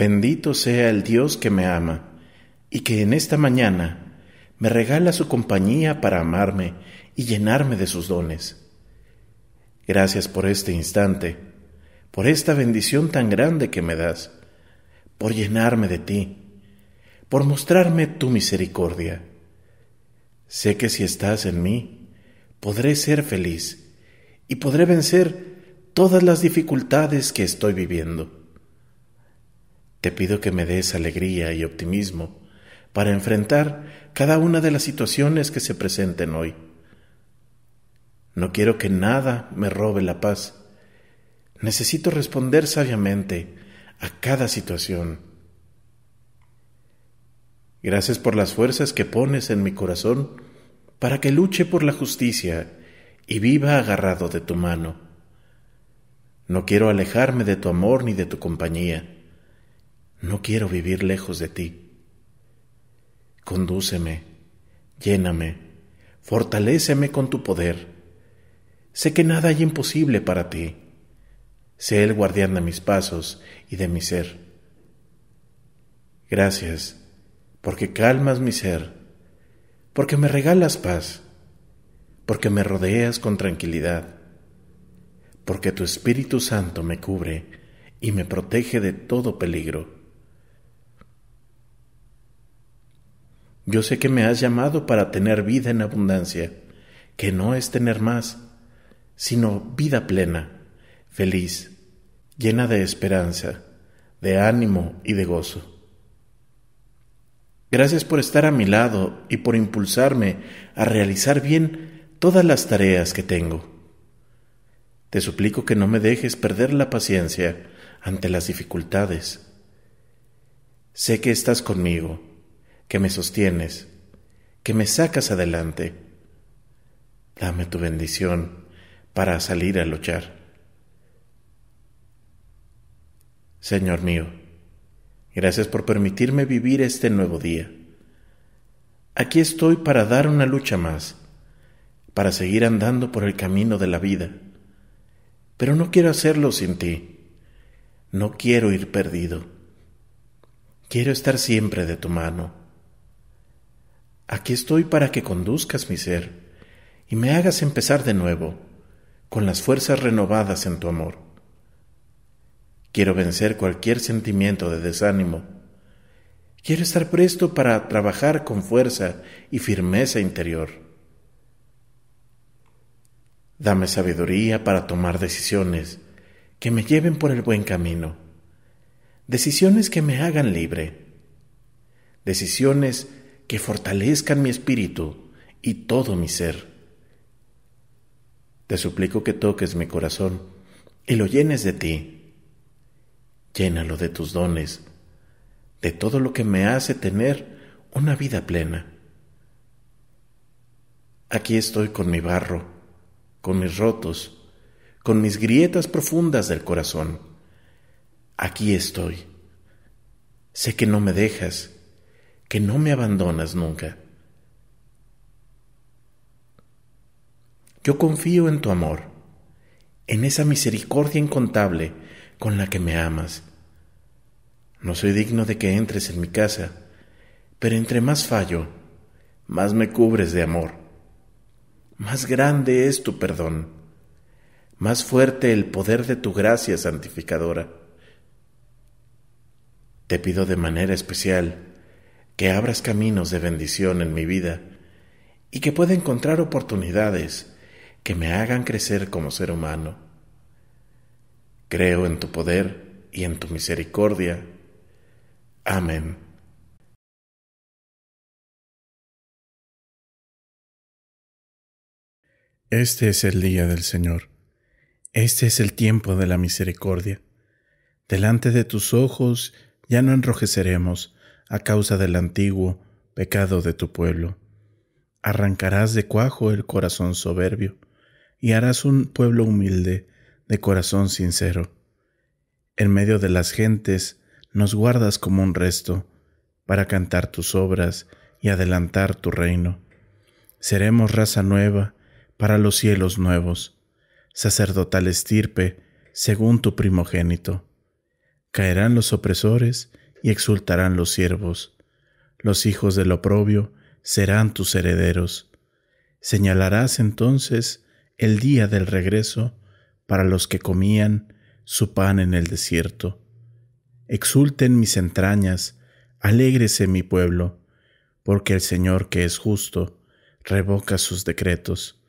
Bendito sea el Dios que me ama y que en esta mañana me regala su compañía para amarme y llenarme de sus dones. Gracias por este instante, por esta bendición tan grande que me das, por llenarme de ti, por mostrarme tu misericordia. Sé que si estás en mí, podré ser feliz y podré vencer todas las dificultades que estoy viviendo. Te pido que me des alegría y optimismo para enfrentar cada una de las situaciones que se presenten hoy. No quiero que nada me robe la paz. Necesito responder sabiamente a cada situación. Gracias por las fuerzas que pones en mi corazón para que luche por la justicia y viva agarrado de tu mano. No quiero alejarme de tu amor ni de tu compañía no quiero vivir lejos de ti. Condúceme, lléname, fortaléceme con tu poder. Sé que nada hay imposible para ti. Sé el guardián de mis pasos y de mi ser. Gracias, porque calmas mi ser, porque me regalas paz, porque me rodeas con tranquilidad, porque tu Espíritu Santo me cubre y me protege de todo peligro Yo sé que me has llamado para tener vida en abundancia, que no es tener más, sino vida plena, feliz, llena de esperanza, de ánimo y de gozo. Gracias por estar a mi lado y por impulsarme a realizar bien todas las tareas que tengo. Te suplico que no me dejes perder la paciencia ante las dificultades. Sé que estás conmigo que me sostienes, que me sacas adelante. Dame tu bendición para salir a luchar. Señor mío, gracias por permitirme vivir este nuevo día. Aquí estoy para dar una lucha más, para seguir andando por el camino de la vida. Pero no quiero hacerlo sin ti. No quiero ir perdido. Quiero estar siempre de tu mano Aquí estoy para que conduzcas mi ser y me hagas empezar de nuevo, con las fuerzas renovadas en tu amor. Quiero vencer cualquier sentimiento de desánimo. Quiero estar presto para trabajar con fuerza y firmeza interior. Dame sabiduría para tomar decisiones que me lleven por el buen camino, decisiones que me hagan libre, decisiones que fortalezcan mi espíritu y todo mi ser. Te suplico que toques mi corazón y lo llenes de ti. Llénalo de tus dones, de todo lo que me hace tener una vida plena. Aquí estoy con mi barro, con mis rotos, con mis grietas profundas del corazón. Aquí estoy. Sé que no me dejas que no me abandonas nunca. Yo confío en tu amor, en esa misericordia incontable con la que me amas. No soy digno de que entres en mi casa, pero entre más fallo, más me cubres de amor. Más grande es tu perdón, más fuerte el poder de tu gracia santificadora. Te pido de manera especial que abras caminos de bendición en mi vida y que pueda encontrar oportunidades que me hagan crecer como ser humano. Creo en tu poder y en tu misericordia. Amén. Este es el día del Señor. Este es el tiempo de la misericordia. Delante de tus ojos ya no enrojeceremos, a causa del antiguo pecado de tu pueblo. Arrancarás de cuajo el corazón soberbio, y harás un pueblo humilde, de corazón sincero. En medio de las gentes nos guardas como un resto, para cantar tus obras y adelantar tu reino. Seremos raza nueva para los cielos nuevos, sacerdotal estirpe según tu primogénito. Caerán los opresores y exultarán los siervos. Los hijos del oprobio serán tus herederos. Señalarás entonces el día del regreso para los que comían su pan en el desierto. Exulten mis entrañas, alégrese mi pueblo, porque el Señor que es justo revoca sus decretos.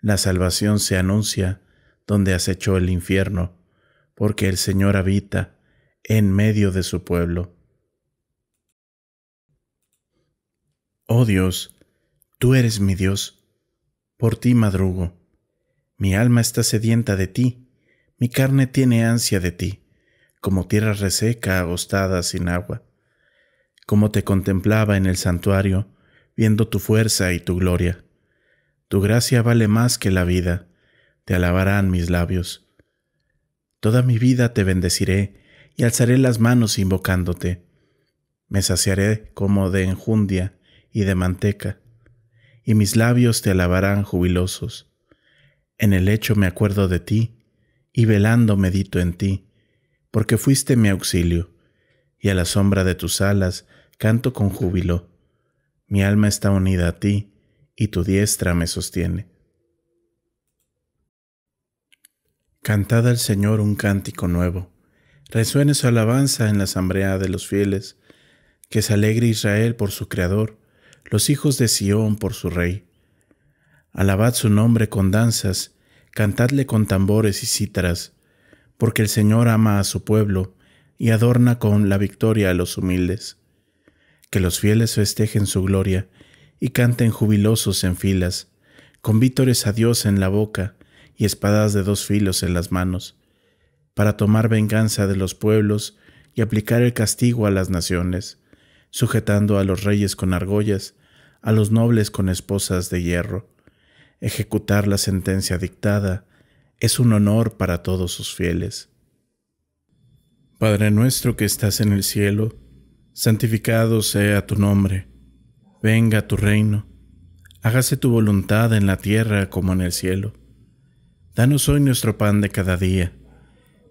La salvación se anuncia donde acechó el infierno, porque el Señor habita en medio de su pueblo. Oh Dios, tú eres mi Dios, por ti madrugo. Mi alma está sedienta de ti, mi carne tiene ansia de ti, como tierra reseca agostada sin agua. Como te contemplaba en el santuario, viendo tu fuerza y tu gloria. Tu gracia vale más que la vida, te alabarán mis labios. Toda mi vida te bendeciré y alzaré las manos invocándote. Me saciaré como de enjundia y de manteca, y mis labios te alabarán jubilosos. En el lecho me acuerdo de ti, y velando medito en ti, porque fuiste mi auxilio, y a la sombra de tus alas canto con júbilo. Mi alma está unida a ti, y tu diestra me sostiene. Cantad al Señor un cántico nuevo Resuene su alabanza en la asamblea de los fieles, que se alegre Israel por su Creador, los hijos de Sión por su Rey. Alabad su nombre con danzas, cantadle con tambores y cítaras, porque el Señor ama a su pueblo y adorna con la victoria a los humildes. Que los fieles festejen su gloria y canten jubilosos en filas, con vítores a Dios en la boca y espadas de dos filos en las manos para tomar venganza de los pueblos y aplicar el castigo a las naciones, sujetando a los reyes con argollas, a los nobles con esposas de hierro. Ejecutar la sentencia dictada es un honor para todos sus fieles. Padre nuestro que estás en el cielo, santificado sea tu nombre, venga tu reino, hágase tu voluntad en la tierra como en el cielo. Danos hoy nuestro pan de cada día